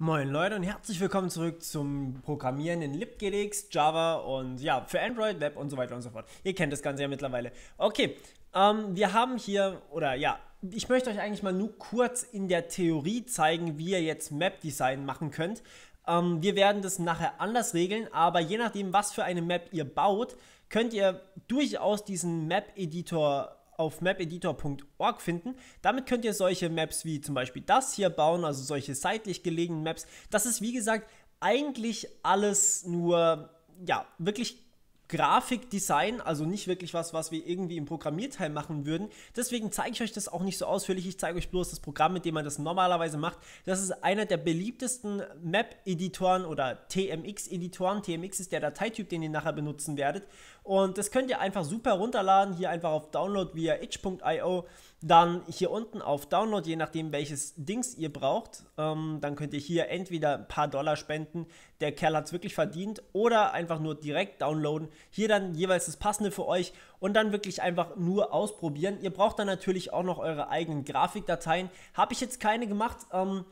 Moin Leute und herzlich willkommen zurück zum Programmieren in LibGDX, Java und ja, für Android, Web und so weiter und so fort. Ihr kennt das Ganze ja mittlerweile. Okay, ähm, wir haben hier, oder ja, ich möchte euch eigentlich mal nur kurz in der Theorie zeigen, wie ihr jetzt Map-Design machen könnt. Ähm, wir werden das nachher anders regeln, aber je nachdem, was für eine Map ihr baut, könnt ihr durchaus diesen Map-Editor auf mapeditor.org finden. Damit könnt ihr solche Maps wie zum Beispiel das hier bauen, also solche seitlich gelegenen Maps. Das ist wie gesagt eigentlich alles nur, ja, wirklich Grafikdesign, also nicht wirklich was, was wir irgendwie im Programmierteil machen würden. Deswegen zeige ich euch das auch nicht so ausführlich. Ich zeige euch bloß das Programm, mit dem man das normalerweise macht. Das ist einer der beliebtesten Map-Editoren oder TMX-Editoren. TMX ist der Dateityp, den ihr nachher benutzen werdet. Und das könnt ihr einfach super runterladen. Hier einfach auf Download via itch.io dann hier unten auf Download, je nachdem welches Dings ihr braucht, ähm, dann könnt ihr hier entweder ein paar Dollar spenden, der Kerl hat es wirklich verdient, oder einfach nur direkt downloaden. Hier dann jeweils das Passende für euch und dann wirklich einfach nur ausprobieren. Ihr braucht dann natürlich auch noch eure eigenen Grafikdateien. Habe ich jetzt keine gemacht. Ähm,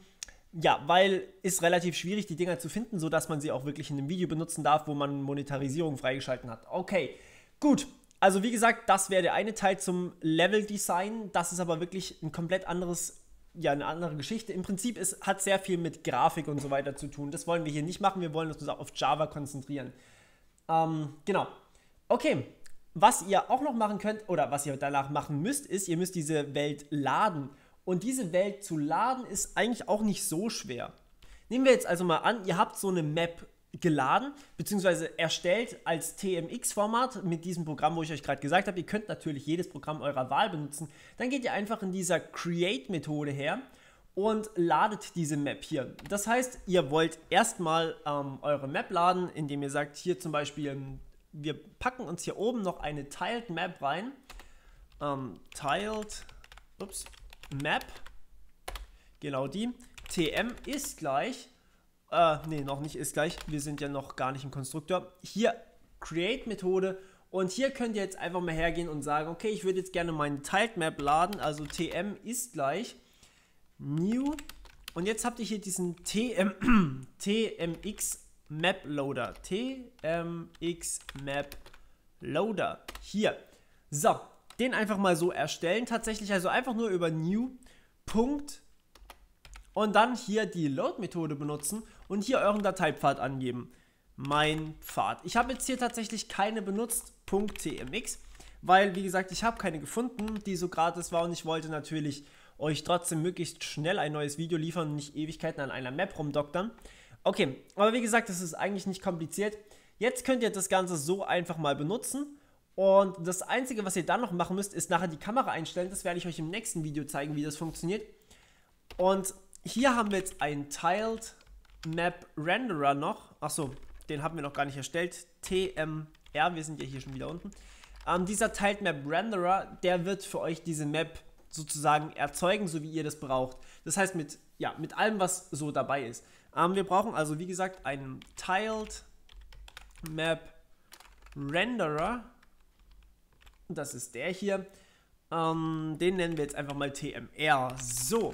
ja, weil ist relativ schwierig, die Dinger zu finden, sodass man sie auch wirklich in einem Video benutzen darf, wo man Monetarisierung freigeschalten hat. Okay, gut also wie gesagt, das wäre der eine Teil zum Level-Design. Das ist aber wirklich ein komplett anderes, ja, eine andere Geschichte. Im Prinzip ist, hat sehr viel mit Grafik und so weiter zu tun. Das wollen wir hier nicht machen. Wir wollen uns auf Java konzentrieren. Ähm, genau. Okay. Was ihr auch noch machen könnt oder was ihr danach machen müsst, ist, ihr müsst diese Welt laden. Und diese Welt zu laden ist eigentlich auch nicht so schwer. Nehmen wir jetzt also mal an, ihr habt so eine Map geladen beziehungsweise erstellt als TMX-Format mit diesem Programm, wo ich euch gerade gesagt habe. Ihr könnt natürlich jedes Programm eurer Wahl benutzen. Dann geht ihr einfach in dieser Create-Methode her und ladet diese Map hier. Das heißt, ihr wollt erstmal ähm, eure Map laden, indem ihr sagt, hier zum Beispiel, ähm, wir packen uns hier oben noch eine Tiled Map rein. Ähm, tiled, ups, Map, genau die. TM ist gleich äh, nee, noch nicht, ist gleich. Wir sind ja noch gar nicht im Konstruktor. Hier Create-Methode. Und hier könnt ihr jetzt einfach mal hergehen und sagen, okay, ich würde jetzt gerne meine Tilemap laden. Also tm ist gleich new. Und jetzt habt ihr hier diesen tm, tmx Map Loader. tmx Map Loader. Hier. So, den einfach mal so erstellen. Tatsächlich also einfach nur über new und dann hier die Load-Methode benutzen und hier euren Dateipfad angeben. Mein Pfad. Ich habe jetzt hier tatsächlich keine benutzt, .tmx, weil wie gesagt, ich habe keine gefunden, die so gratis war und ich wollte natürlich euch trotzdem möglichst schnell ein neues Video liefern und nicht Ewigkeiten an einer Map rumdoktern. Okay, aber wie gesagt, das ist eigentlich nicht kompliziert. Jetzt könnt ihr das Ganze so einfach mal benutzen. Und das Einzige, was ihr dann noch machen müsst, ist nachher die Kamera einstellen. Das werde ich euch im nächsten Video zeigen, wie das funktioniert. Und hier haben wir jetzt einen Tiled Map Renderer noch. Achso, den haben wir noch gar nicht erstellt. TMR, wir sind ja hier schon wieder unten. Ähm, dieser Tiled Map Renderer, der wird für euch diese Map sozusagen erzeugen, so wie ihr das braucht. Das heißt mit, ja, mit allem, was so dabei ist. Ähm, wir brauchen also, wie gesagt, einen Tiled Map Renderer. Das ist der hier. Ähm, den nennen wir jetzt einfach mal TMR. So,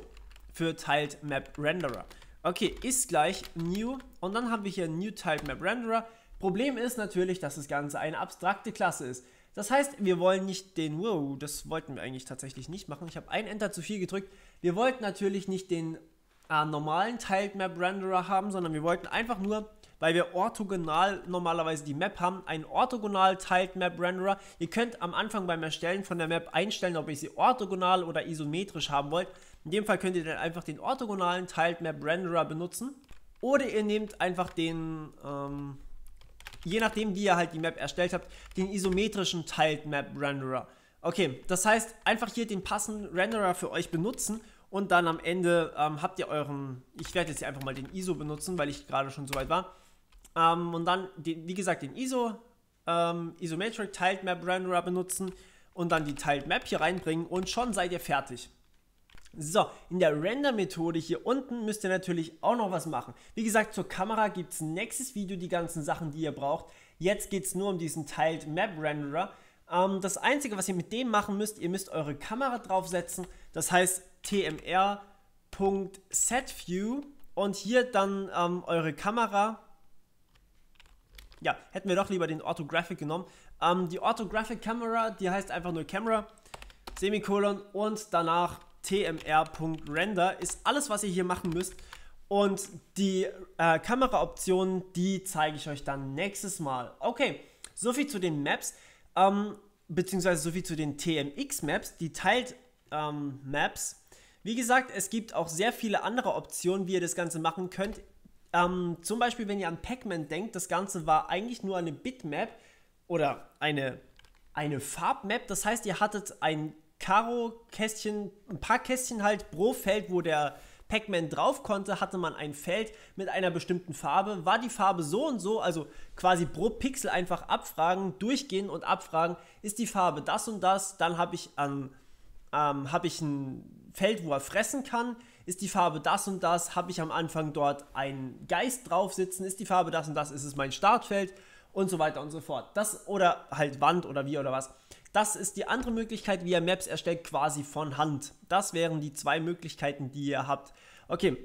für Tiled Map Renderer. Okay, ist gleich New und dann haben wir hier New Tiled Map Renderer. Problem ist natürlich, dass das Ganze eine abstrakte Klasse ist. Das heißt, wir wollen nicht den, wow, das wollten wir eigentlich tatsächlich nicht machen. Ich habe ein Enter zu viel gedrückt. Wir wollten natürlich nicht den äh, normalen Tiled Map Renderer haben, sondern wir wollten einfach nur, weil wir orthogonal normalerweise die Map haben, einen orthogonal Tiled Map Renderer. Ihr könnt am Anfang beim Erstellen von der Map einstellen, ob ihr sie orthogonal oder isometrisch haben wollt. In dem Fall könnt ihr dann einfach den orthogonalen Tiled Map Renderer benutzen oder ihr nehmt einfach den, ähm, je nachdem wie ihr halt die Map erstellt habt, den isometrischen Tiled Map Renderer. Okay, das heißt einfach hier den passenden Renderer für euch benutzen und dann am Ende ähm, habt ihr euren, ich werde jetzt hier einfach mal den ISO benutzen, weil ich gerade schon so weit war. Ähm, und dann, den, wie gesagt, den ISO, ähm, Isometric Tiled Map Renderer benutzen und dann die Tiled Map hier reinbringen und schon seid ihr fertig. So, in der Render-Methode hier unten müsst ihr natürlich auch noch was machen. Wie gesagt, zur Kamera gibt es nächstes Video die ganzen Sachen, die ihr braucht. Jetzt geht es nur um diesen Tiled Map Renderer. Ähm, das Einzige, was ihr mit dem machen müsst, ihr müsst eure Kamera draufsetzen. Das heißt tmr.setView und hier dann ähm, eure Kamera. Ja, hätten wir doch lieber den Orthographic genommen. Ähm, die Orthographic Camera, die heißt einfach nur Camera, Semikolon und danach tmr.render ist alles, was ihr hier machen müsst. Und die äh, Kameraoptionen, die zeige ich euch dann nächstes Mal. Okay, soviel zu den Maps, ähm, beziehungsweise soviel zu den TMX-Maps, die teilt ähm, Maps. Wie gesagt, es gibt auch sehr viele andere Optionen, wie ihr das Ganze machen könnt. Ähm, zum Beispiel, wenn ihr an Pac-Man denkt, das Ganze war eigentlich nur eine Bitmap oder eine, eine Farbmap. Das heißt, ihr hattet ein Karo Kästchen, ein paar Kästchen halt pro Feld, wo der Pac-Man drauf konnte, hatte man ein Feld mit einer bestimmten Farbe. War die Farbe so und so, also quasi pro Pixel einfach abfragen, durchgehen und abfragen, ist die Farbe das und das, dann habe ich, ähm, ähm, hab ich ein Feld, wo er fressen kann, ist die Farbe das und das, habe ich am Anfang dort einen Geist drauf sitzen, ist die Farbe das und das, ist es mein Startfeld und so weiter und so fort. Das oder halt Wand oder wie oder was. Das ist die andere Möglichkeit, wie ihr Maps erstellt, quasi von Hand. Das wären die zwei Möglichkeiten, die ihr habt. Okay,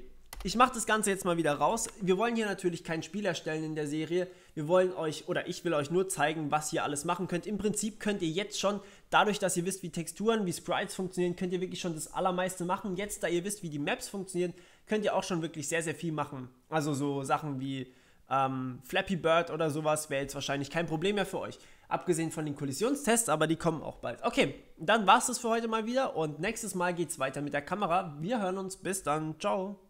ich mache das Ganze jetzt mal wieder raus. Wir wollen hier natürlich kein Spiel erstellen in der Serie. Wir wollen euch, oder ich will euch nur zeigen, was ihr alles machen könnt. Im Prinzip könnt ihr jetzt schon, dadurch, dass ihr wisst, wie Texturen, wie Sprites funktionieren, könnt ihr wirklich schon das Allermeiste machen. Jetzt, da ihr wisst, wie die Maps funktionieren, könnt ihr auch schon wirklich sehr, sehr viel machen. Also so Sachen wie ähm, Flappy Bird oder sowas wäre jetzt wahrscheinlich kein Problem mehr für euch. Abgesehen von den Kollisionstests, aber die kommen auch bald. Okay, dann war es das für heute mal wieder und nächstes Mal geht es weiter mit der Kamera. Wir hören uns, bis dann, ciao.